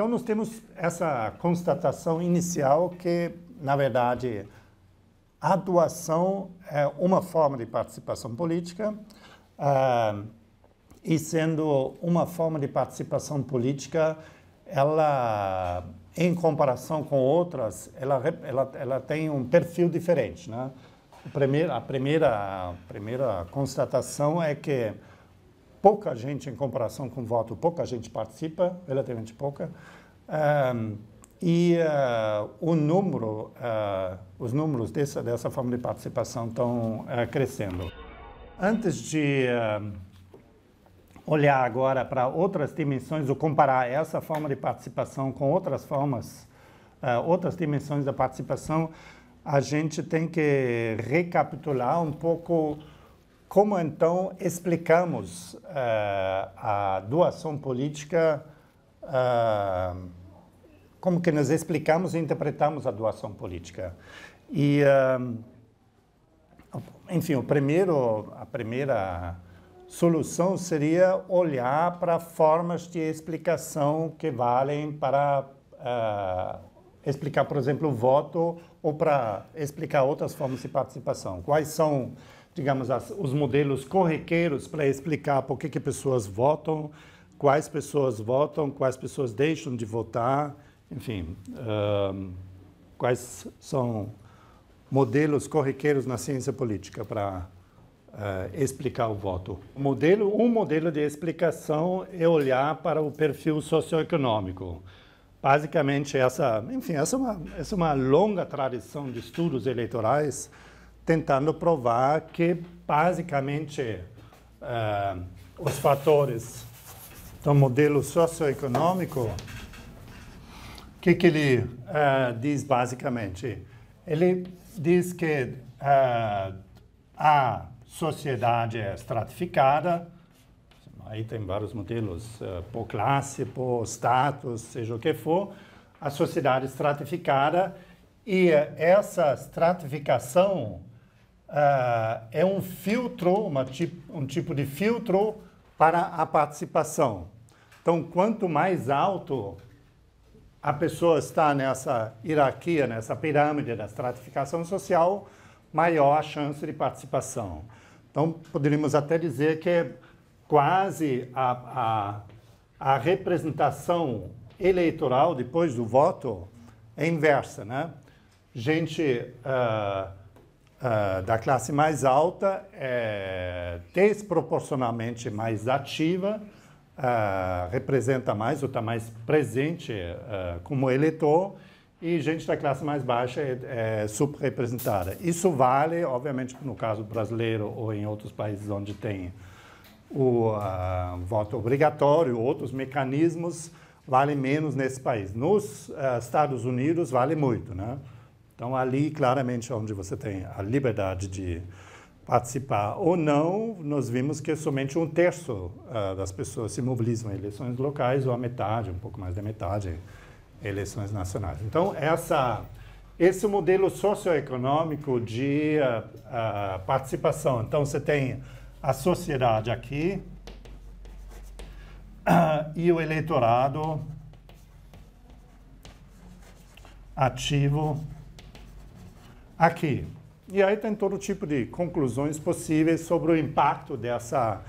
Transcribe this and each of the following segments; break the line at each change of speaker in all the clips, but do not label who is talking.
Então, nós temos essa constatação inicial que, na verdade, a doação é uma forma de participação política uh, e, sendo uma forma de participação política, ela, em comparação com outras, ela, ela, ela tem um perfil diferente. Né? A primeira, a primeira, a primeira constatação é que pouca gente em comparação com o voto, pouca gente participa, relativamente pouca. Um, e uh, o número, uh, os números dessa, dessa forma de participação estão uh, eh, crescendo. Antes de olhar agora para outras dimensões ou comparar essa forma de participação com outras formas, outras dimensões da participação, a gente tem que recapitular um pouco como então explicamos uh, a doação política, uh, como que nós explicamos e interpretamos a doação política. E, uh, enfim, o primeiro, a primeira solução seria olhar para formas de explicação que valem para explicar, por exemplo, o voto ou para explicar outras formas de participação? Quais são, digamos, as, os modelos corriqueiros para explicar por que, que pessoas votam, quais pessoas votam, quais pessoas deixam de votar, enfim, quais são modelos corriqueiros na ciência política para Uh, eh, explicar o voto. O modelo, um modelo de explicação é olhar para o perfil socioeconômico. Basicamente, essa, enfim, essa é, uma, essa é uma longa tradição de estudos eleitorais tentando provar que, basicamente, uh, os fatores do modelo socioeconômico, o que, que ele uh, diz, basicamente? Ele diz que uh, a sociedade é estratificada, aí tem vários modelos, eh, por classe, por status, seja o que for, a sociedade estratificada e essa estratificação uh, é um filtro, uma, um tipo de filtro para a participação. Então, quanto mais alto a pessoa está nessa hierarquia, nessa pirâmide da estratificação social, maior a chance de participação. Então, poderíamos até dizer que quase a, a, a representação eleitoral depois do voto é inversa, né? Gente uh, uh, da classe mais alta é desproporcionalmente mais ativa, uh, representa mais ou está mais presente como eleitor e gente da classe mais baixa é, é subrepresentada. Isso vale, obviamente, no caso brasileiro ou em outros países onde tem o uh, voto obrigatório, outros mecanismos, vale menos nesse país. Nos uh, Estados Unidos vale muito, né? Então ali claramente é onde você tem a liberdade de participar ou não, nós vimos que somente um terço uh, das pessoas se mobilizam em eleições locais ou a metade, um pouco mais da metade, em eleições nacionais. Então essa esse modelo socioeconômico de participação. Então você tem a sociedade aqui e o eleitorado ativo aqui. E aí tem todo tipo de conclusões possíveis sobre o impacto dessa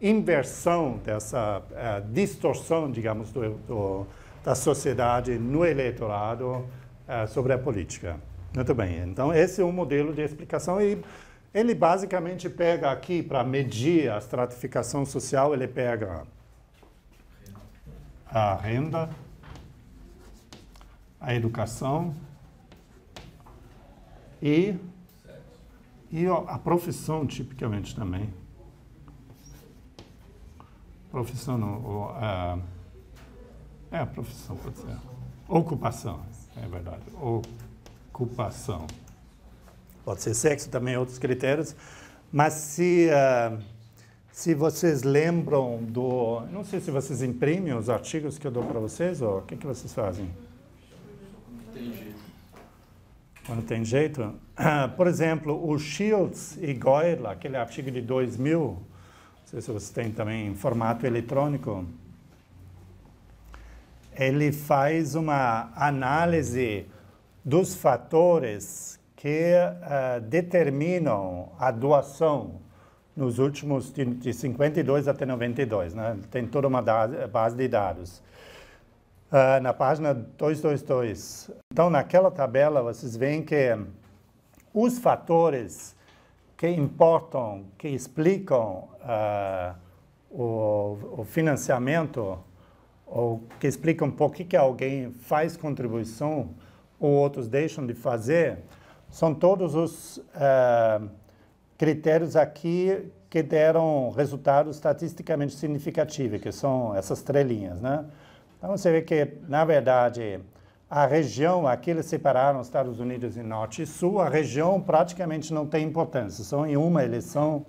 inversão, dessa uh, distorção, digamos, do, do, da sociedade no eleitorado uh, sobre a política. Muito bem, então esse é um modelo de explicação e ele basicamente pega aqui, para medir a estratificação social, ele pega a renda, a educação e, e a profissão, tipicamente também. Profissão, não, ou, uh, é, é profissão, pode ser. Ocupação, é verdade. Ocupação pode ser sexo também, outros critérios. Mas se, uh, se vocês lembram do. Não sei se vocês imprimem os artigos que eu dou para vocês, ou o que, que vocês fazem? Tem jeito. Quando tem jeito? Ah, por exemplo, o Shields e Goyla aquele artigo de 2000, não sei se vocês têm também em formato eletrônico, ele faz uma análise dos fatores que uh, determinam a doação nos últimos de, de 52 até 92, né? Tem toda uma da, base de dados. Uh, na página 222. Então, naquela tabela, vocês veem que os fatores que importam, que explicam uh, o, o, financiamento, ou que explicam por que, que alguém faz contribuição ou outros deixam de fazer, são todos os uh, critérios aqui que deram resultados estatisticamente significativos, que são essas trelinhas, né? Então você vê que, na verdade, a região, aqui eles separaram Estados Unidos em Norte e Sul, a região praticamente não tem importância, só em uma eleição,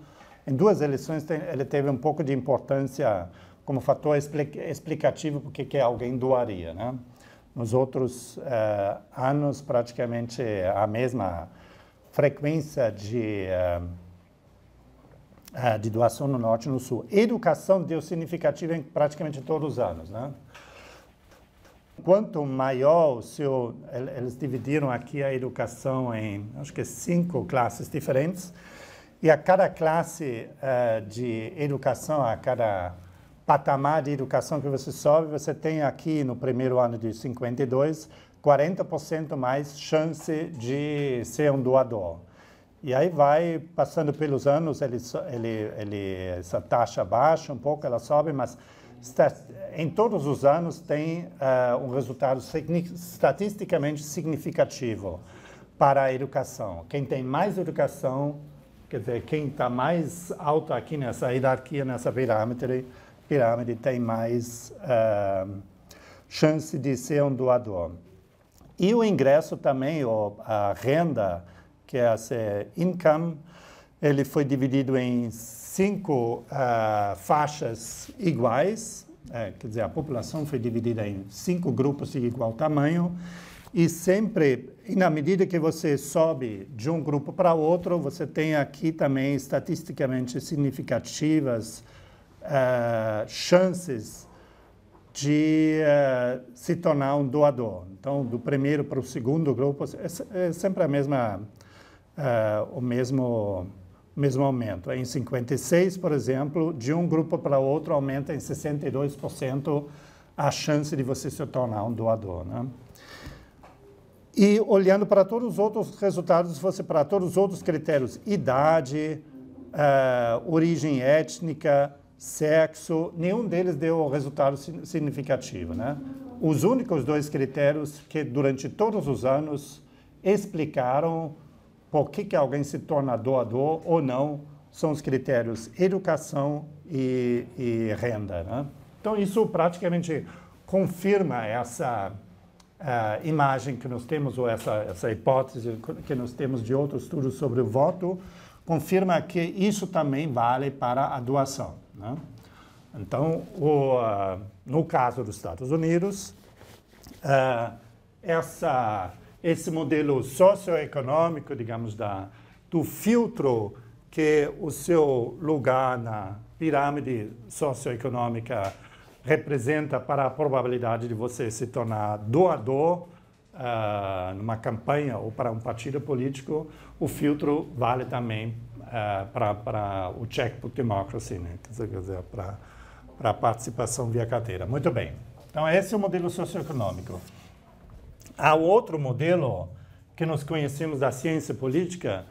em duas eleições tem, ele teve um pouco de importância como fator explicativo porque que alguém doaria, né? Nos outros uh, anos, praticamente a mesma frequência de, uh, uh, de doação no Norte e no Sul. Educação deu significativo em praticamente todos os anos. Né? Quanto maior o seu. Eles dividiram aqui a educação em, acho que, cinco classes diferentes. E a cada classe de educação, a cada patamar de educação que você sobe, você tem aqui no primeiro ano de 52, 40% mais chance de ser um doador. E aí vai, passando pelos anos, ele, ele, ele, essa taxa baixa um pouco, ela sobe, mas em todos os anos tem uh, um resultado estatisticamente significativo para a educação. Quem tem mais educação, quer dizer, quem está mais alto aqui nessa hierarquia, nessa pirâmide, pirâmide tem mais uh, chance de ser um doador. E o ingresso também, ou a renda, que é a ser income, ele foi dividido em cinco uh, faixas iguais, é, quer dizer, a população foi dividida em cinco grupos de igual tamanho, e sempre, e na medida que você sobe de um grupo para outro, você tem aqui também estatisticamente significativas eh, chances de uh, se tornar um doador. Então, do primeiro para o segundo grupo é, é, é sempre a mesma, uh, o mesmo, mesmo aumento. Em 56, por exemplo, de um grupo para outro aumenta em 62% a chance de você se tornar um doador, né? E olhando para todos os outros resultados, se fosse para todos os outros critérios, idade, uh, origem étnica, sexo, nenhum deles deu resultado significativo, né? Os únicos dois critérios que durante todos os anos explicaram por que, que alguém se torna doador ou não são os critérios educação e, e renda, né? Então isso praticamente confirma essa uh, imagem que nós temos ou essa essa hipótese que nós temos de outros estudos sobre o voto confirma que isso também vale para a doação. Né? Então, o, uh, no caso dos Estados Unidos, uh, essa, esse modelo socioeconômico, digamos, da, do filtro que o seu lugar na pirâmide socioeconômica representa para a probabilidade de você se tornar doador ah, numa campanha ou para um partido político, o filtro vale também ah, para o checkbook democracy, né? quer dizer, para a participação via carteira. Muito bem. Então, esse é o modelo socioeconômico. Há outro modelo que nós conhecemos da ciência política,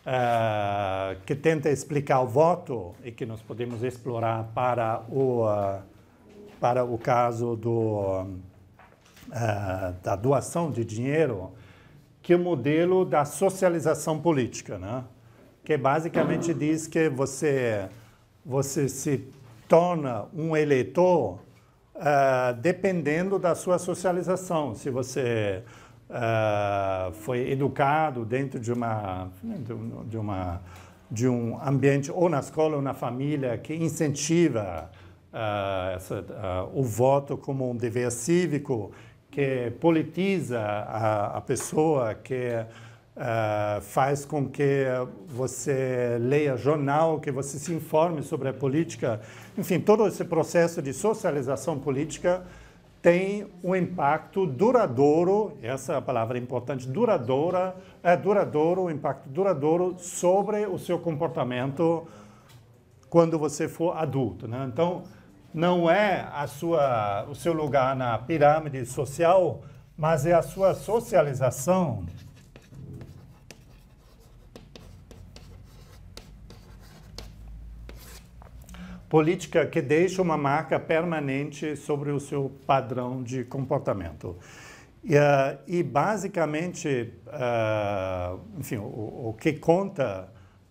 Uh, que tenta explicar o voto e que nós podemos explorar para o, uh, para o caso do, eh, da doação de dinheiro que o modelo da socialização política, né? que basicamente diz que você, você se torna um eleitor uh, dependendo da sua socialização. Se você uh, foi educado dentro de uma, de uma de um ambiente ou na escola ou na família que incentiva uh, essa, uh, o voto como um dever cívico que politiza a, a pessoa, que uh, faz com que você leia jornal, que você se informe sobre a política. Enfim, todo esse processo de socialização política tem um impacto duradouro, essa é a palavra importante, duradoura, é duradouro, impacto duradouro sobre o seu comportamento quando você for adulto. Né? Então, não é a sua, o seu lugar na pirâmide social, mas é a sua socialização. Política que deixa uma marca permanente sobre o seu padrão de comportamento. E, uh, e basicamente, uh, enfim, o, o que conta,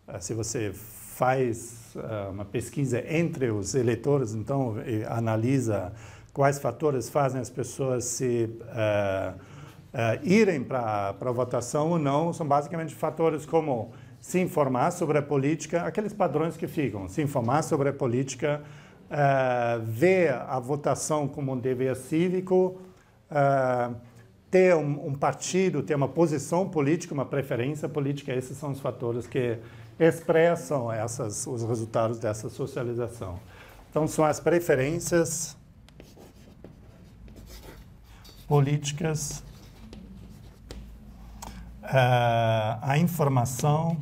uh, se você faz eh, uma pesquisa entre os eleitores, então analisa quais fatores fazem as pessoas se uh, uh, irem para a votação ou não, são basicamente fatores como se informar sobre a política, aqueles padrões que ficam, se informar sobre a política, uh, ver a votação como um dever cívico, ter um, um, partido, ter uma posição política, uma preferência política, esses são os fatores que expressam essas, os resultados dessa socialização. Então, são as preferências políticas, eh, a informação,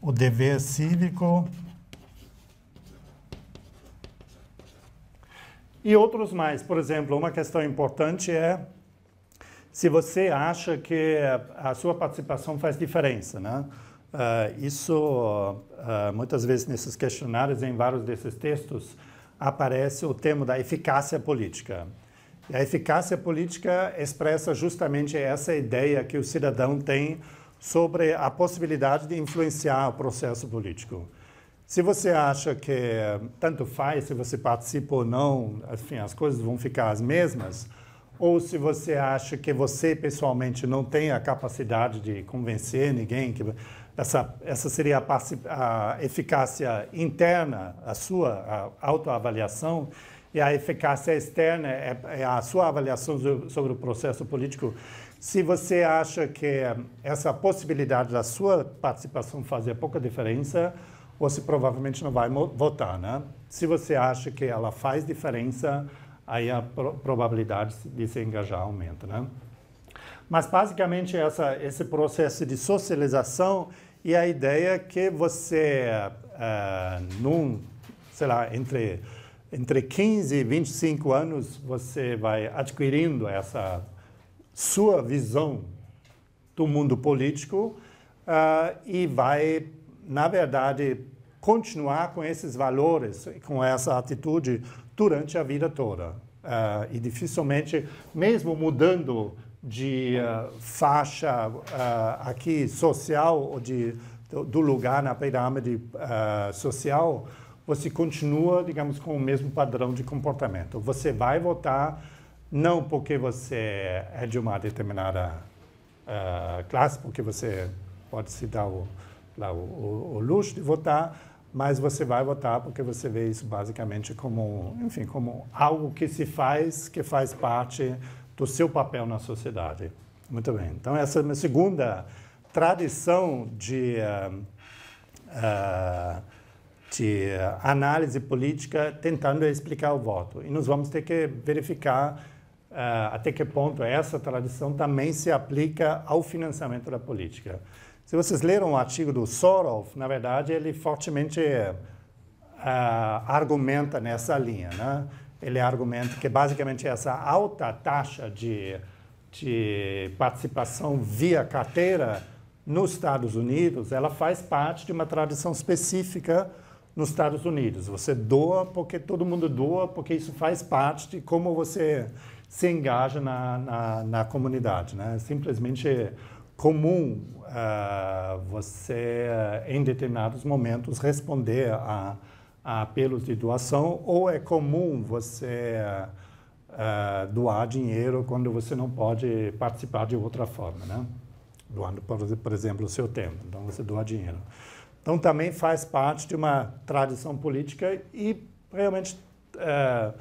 o dever cívico e outros mais. Por exemplo, uma questão importante é se você acha que a sua participação faz diferença, né? Uh, isso, uh, muitas vezes nesses questionários, em vários desses textos, aparece o tema da eficácia política. E a eficácia política expressa justamente essa ideia que o cidadão tem sobre a possibilidade de influenciar o processo político. Se você acha que tanto faz se você participa ou não, enfim, assim, as coisas vão ficar as mesmas, ou se você acha que você pessoalmente não tem a capacidade de convencer ninguém, que essa, essa seria a, a eficácia interna, a sua a autoavaliação, e a eficácia externa é, é a sua avaliação sobre o processo político. Se você acha que essa possibilidade da sua participação fazer pouca diferença, você provavelmente não vai votar, né? Se você acha que ela faz diferença, aí a pro probabilidade de se engajar aumenta, né? Mas basicamente essa, esse processo de socialização e a ideia é que você, uh, num, sei lá, entre, entre 15 e 25 anos, você vai adquirindo essa sua visão do mundo político uh, e vai, na verdade, continuar com esses valores, com essa atitude durante a vida toda. Uh, e dificilmente, mesmo mudando de uh, faixa uh, aqui social ou de, do lugar na pirâmide social, você continua, digamos, com o mesmo padrão de comportamento. Você vai votar não porque você é de uma determinada classe, porque você pode se dar o, lá, o, o, o luxo de votar, mas você vai votar porque você vê isso basicamente como, enfim, como algo que se faz, que faz parte do seu papel na sociedade. Muito bem. Então essa é a minha segunda tradição de, uh, uh, de análise política tentando explicar o voto. E nós vamos ter que verificar uh, até que ponto essa tradição também se aplica ao financiamento da política. Se vocês leram o artigo do Sorov, na verdade, ele fortemente uh, argumenta nessa linha. Né? Ele argumenta que, basicamente, essa alta taxa de, de participação via carteira nos Estados Unidos, ela faz parte de uma tradição específica nos Estados Unidos. Você doa porque todo mundo doa, porque isso faz parte de como você se engaja na, na, na comunidade. Né? Simplesmente comum uh, você, eh, em determinados momentos, responder a, a, apelos de doação, ou é comum você uh, doar dinheiro quando você não pode participar de outra forma, né? doando, por, exemplo, o seu tempo. Então, você doa dinheiro. Então, também faz parte de uma tradição política e realmente. Uh,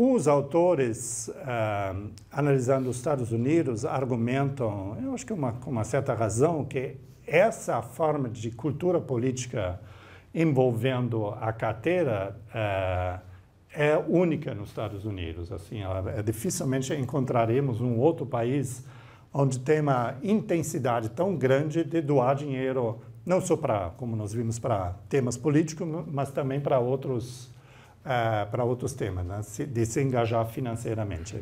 os autores, ah, analisando os Estados Unidos, argumentam, eu acho que com é uma certa razão, que essa forma de cultura política envolvendo a carteira ah, é única nos Estados Unidos. Assim, ela, é, dificilmente encontraremos um outro país onde tem uma intensidade tão grande de doar dinheiro, não só para, como nós vimos, para temas políticos, mas também para outros uh, eh, para outros temas, né? se, de se engajar financeiramente.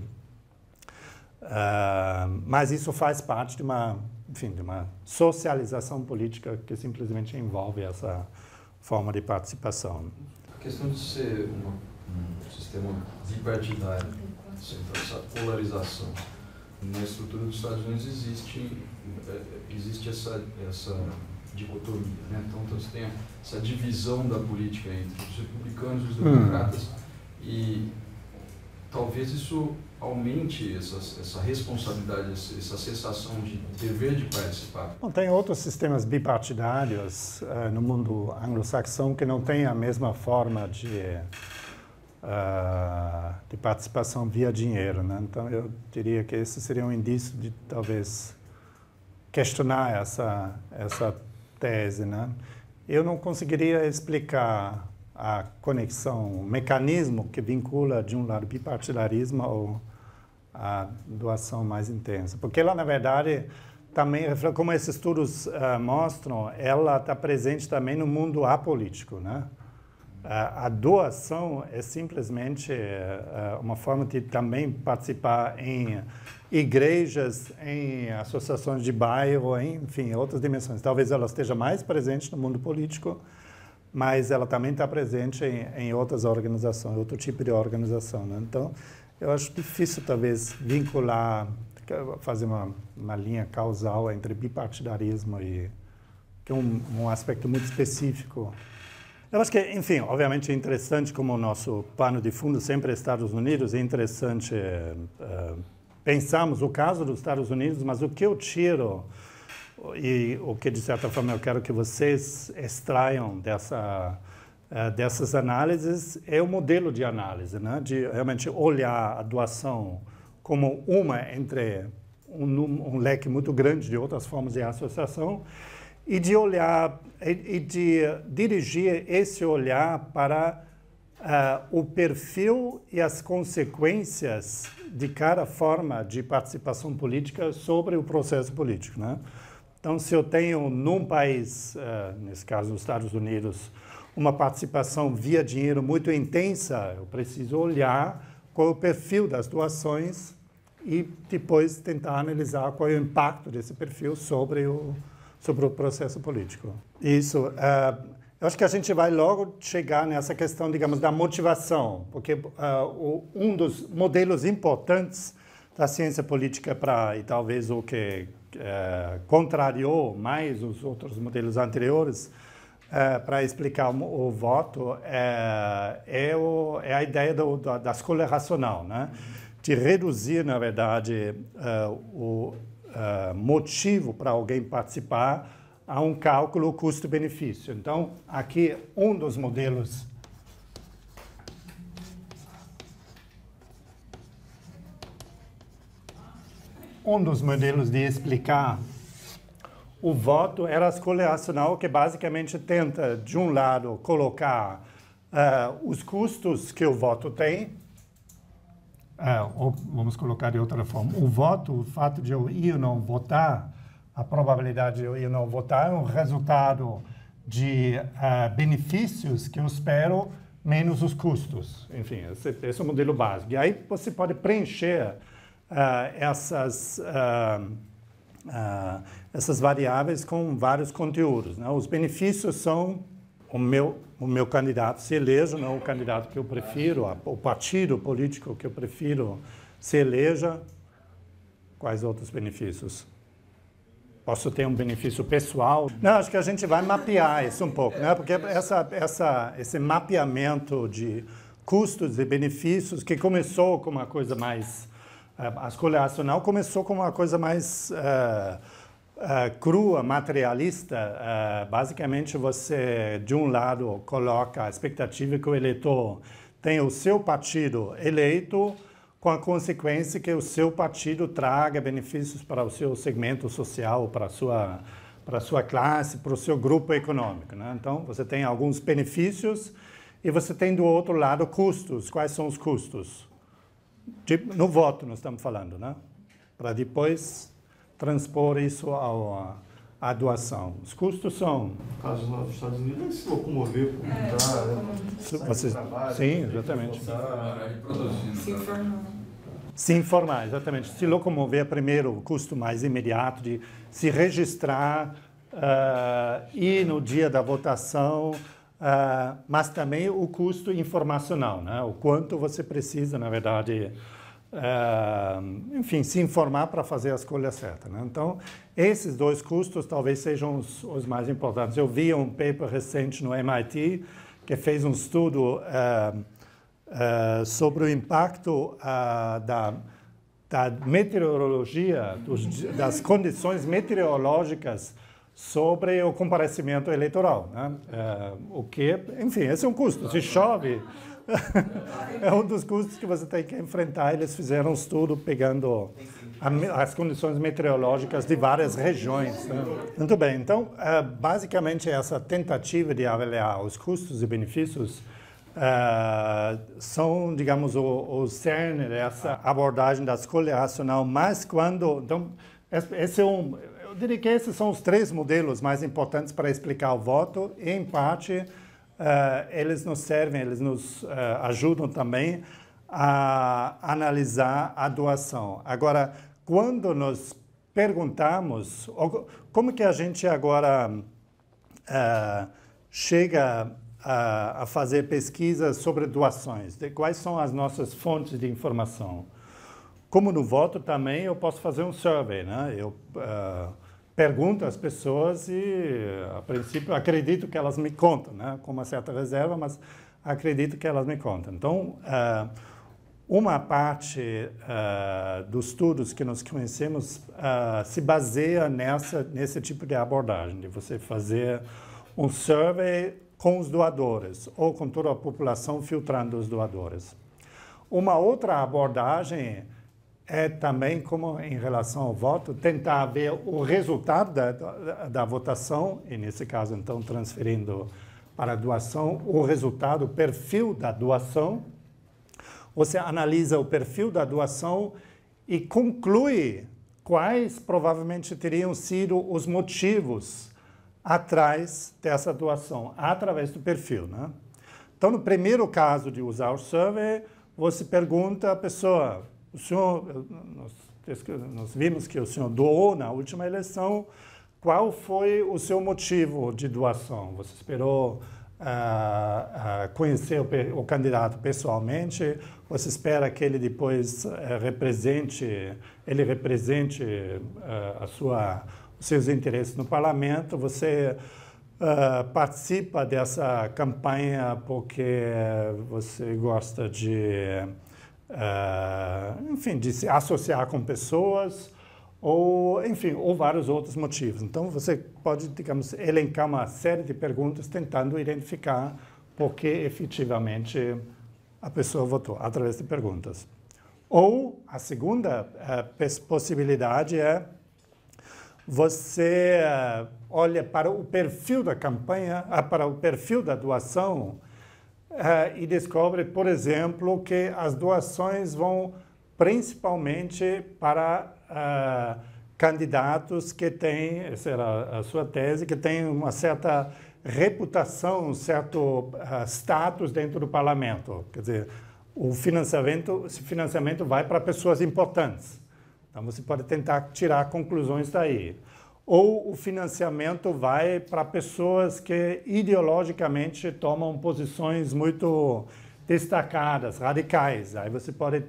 Uh, mas isso faz parte de uma, enfim, de uma socialização política que simplesmente envolve essa forma de participação. A questão de ser uma, um sistema bipartidário, essa polarização na estrutura dos Estados Unidos existe eh, existe essa essa dicotomia. Né? Então, então, você tem essa divisão da política entre os republicanos e os hum. democratas hum. e talvez isso aumente essa, essa responsabilidade, essa sensação de dever de participar. Bom, tem outros sistemas bipartidários uh, no mundo anglo-saxão que não têm a mesma forma de, uh, de participação via dinheiro. Né? Então, eu diria que esse seria um indício de talvez questionar essa, essa tese, né? Eu não conseguiria explicar a conexão, o mecanismo que vincula de um lado bipartidarismo ou a doação mais intensa, porque ela na verdade também, como esses estudos uh, mostram, ela está presente também no mundo apolítico, né? a doação é simplesmente eh, eh, uma forma de também participar em igrejas, em associações de bairro, enfim, outras dimensões. Talvez ela esteja mais presente no mundo político, mas ela também está presente em, em outras organizações, outro tipo de organização. Né? Então, eu acho difícil, talvez, vincular, fazer uma, uma linha causal entre bipartidarismo e que é um, um aspecto muito específico eu acho que, enfim, obviamente é interessante como o nosso pano de fundo sempre é Estados Unidos, é interessante uh, pensarmos o caso dos Estados Unidos, mas o que eu tiro e o que, de certa forma, eu quero que vocês extraiam dessa, eh, dessas análises é o modelo de análise, né? de realmente olhar a doação como uma entre um, um leque muito grande de outras formas de associação e de olhar e de dirigir esse olhar para uh, o perfil e as consequências de cada forma de participação política sobre o processo político, né? Então, se eu tenho num país, uh, nesse caso os Estados Unidos, uma participação via dinheiro muito intensa, eu preciso olhar qual é o perfil das doações e depois tentar analisar qual é o impacto desse perfil sobre o, sobre o processo político. Isso. Uh, eu acho que a gente vai logo chegar nessa questão, digamos, da motivação, porque uh, o, um dos modelos importantes da ciência política para, e talvez o que uh, contrariou mais os outros modelos anteriores, Uh, para explicar o, o voto uh, é, o, é, a ideia do, da, da, escolha racional, né? de reduzir, na verdade, uh, o, ah, motivo para alguém participar a um cálculo custo-benefício. Então, aqui um dos modelos um dos modelos de explicar o voto era racional que basicamente tenta, de um lado, colocar uh, os custos que o voto tem, é, ou, vamos colocar de outra forma, o voto, o fato de eu ir ou não votar, a probabilidade de eu ir ou não votar é um resultado de uh, benefícios que eu espero menos os custos. Enfim, esse, esse é o modelo básico. E aí você pode preencher uh, essas, uh, essas variáveis com vários conteúdos. Né? Os benefícios são o meu, o meu candidato se eleja, não o candidato que eu prefiro, a, o partido político que eu prefiro se eleja, quais outros benefícios? Posso ter um benefício pessoal? Não, acho que a gente vai mapear isso um pouco, né? porque essa, essa, esse mapeamento de custos e benefícios, que começou com uma coisa mais... Eh, a escolha nacional começou com uma coisa mais... Uh, uh, ah, crua, materialista, uh, basicamente você, de um lado, coloca a expectativa que o eleitor tem o seu partido eleito, com a consequência que o seu partido traga benefícios para o seu segmento social, para a sua, para a sua classe, para o seu grupo econômico. Né? Então, você tem alguns benefícios e você tem do outro lado custos. Quais são os custos? De, tipo, no voto, nós estamos falando, né? Para depois transpor isso ao, à doação. Os custos são. No caso nos Estados Unidos, é se locomover, publicar, é, né? trabalho, sim, exatamente. Se né? informar. Se informar, exatamente. Se locomover é primeiro, o custo mais imediato de se registrar uh, ah, e no dia da votação, uh, mas também o custo informacional, né? o quanto você precisa, na verdade, ah, enfim, se informar para fazer a escolha certa. Né? Então, esses dois custos talvez sejam os, os, mais importantes. Eu vi um paper recente no MIT que fez um estudo uh, uh, sobre o impacto da, da, meteorologia, dos, das condições meteorológicas sobre o comparecimento eleitoral. Né? o que, enfim, esse é um custo. Se chove é um dos custos que você tem que enfrentar. Eles fizeram um estudo pegando as condições meteorológicas de várias regiões. Né? Muito bem, então, é, basicamente, essa tentativa de avaliar os custos e benefícios Uh, são, digamos, o, o cerne dessa abordagem da escolha racional, mas quando... Então, esse é um, eu diria que esses são os três modelos mais importantes para explicar o voto, em parte eh, eles nos servem, eles nos eh, ajudam também a analisar a doação. Agora, quando nós perguntamos como que a gente agora uh, chega a, a, fazer pesquisas sobre doações, quais são as nossas fontes de informação. Como no voto também, eu posso fazer um survey, né? Eu, uh, pergunto às pessoas e, a princípio, acredito que elas me contam, né? com uma certa reserva, mas acredito que elas me contam. Então, uh, uma parte uh, dos estudos que nós conhecemos uh, se baseia nessa, nesse tipo de abordagem, de você fazer um survey com os doadores ou com toda a população filtrando os doadores. Uma outra abordagem é também, como em relação ao voto, tentar ver o resultado da, da, da, votação, e nesse caso, então, transferindo para a doação, o resultado, o perfil da doação. Você analisa o perfil da doação e conclui quais provavelmente teriam sido os motivos atrás dessa doação, através do perfil. Né? Então, no primeiro caso de usar o survey, você pergunta à pessoa o senhor, nós, nós vimos que o senhor doou na última eleição. Qual foi o seu motivo de doação? Você esperou Uh, uh, conhecer o, o, candidato pessoalmente, você espera que ele depois uh, represente, ele represente eh, a sua, os seus interesses no parlamento, você ah, participa dessa campanha porque você gosta de ah, enfim, de se associar com pessoas, ou, enfim, ou vários outros motivos. Então, você pode, digamos, elencar uma série de perguntas tentando identificar por que efetivamente a pessoa votou, através de perguntas. Ou a segunda uh, possibilidade é você uh, olha para o perfil da campanha, uh, para o perfil da doação uh, e descobre, por exemplo, que as doações vão principalmente para uh, candidatos que têm, será a sua tese, que têm uma certa reputação, um certo uh, status dentro do parlamento. Quer dizer, o financiamento, financiamento vai para pessoas importantes. Então você pode tentar tirar conclusões daí ou o financiamento vai para pessoas que ideologicamente tomam posições muito destacadas, radicais. Aí você pode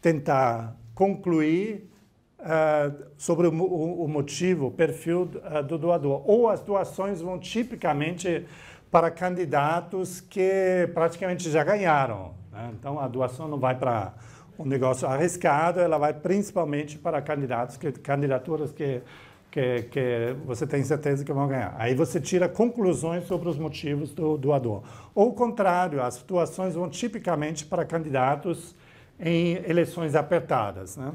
tentar concluir uh, sobre o, o, motivo, o perfil uh, do doador. Ou as doações vão tipicamente para candidatos que praticamente já ganharam. Né? Então a doação não vai para um negócio arriscado, ela vai principalmente para candidatos que, candidaturas que que, que você tem certeza que vão ganhar. Aí você tira conclusões sobre os motivos do doador. Ou o contrário, as situações vão tipicamente para candidatos em eleições apertadas. Né?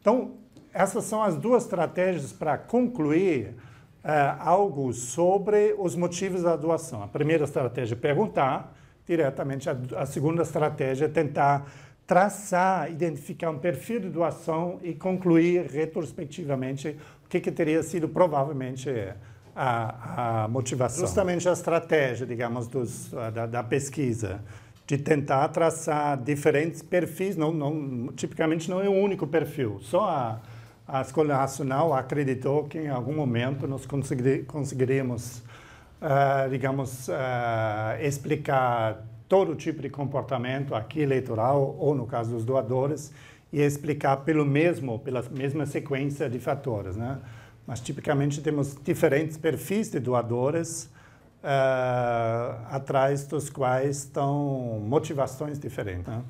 Então, essas são as duas estratégias para concluir eh, algo sobre os motivos da doação. A primeira estratégia é perguntar diretamente, a, a segunda estratégia é tentar traçar, identificar um perfil de doação e concluir retrospectivamente que, que teria sido provavelmente a, a, motivação? Justamente a estratégia, digamos, dos, eh, da, da, pesquisa, de tentar traçar diferentes perfis, não, não, tipicamente não é um único perfil, só a, a Escola Nacional acreditou que em algum momento nós conseguir, conseguiríamos, uh, eh, digamos, uh, explicar todo tipo de comportamento, aqui eleitoral ou no caso dos doadores, e explicar pelo mesmo, pela mesma sequência de fatores, né? Mas tipicamente temos diferentes perfis de doadores uh, atrás dos quais estão motivações diferentes. Né?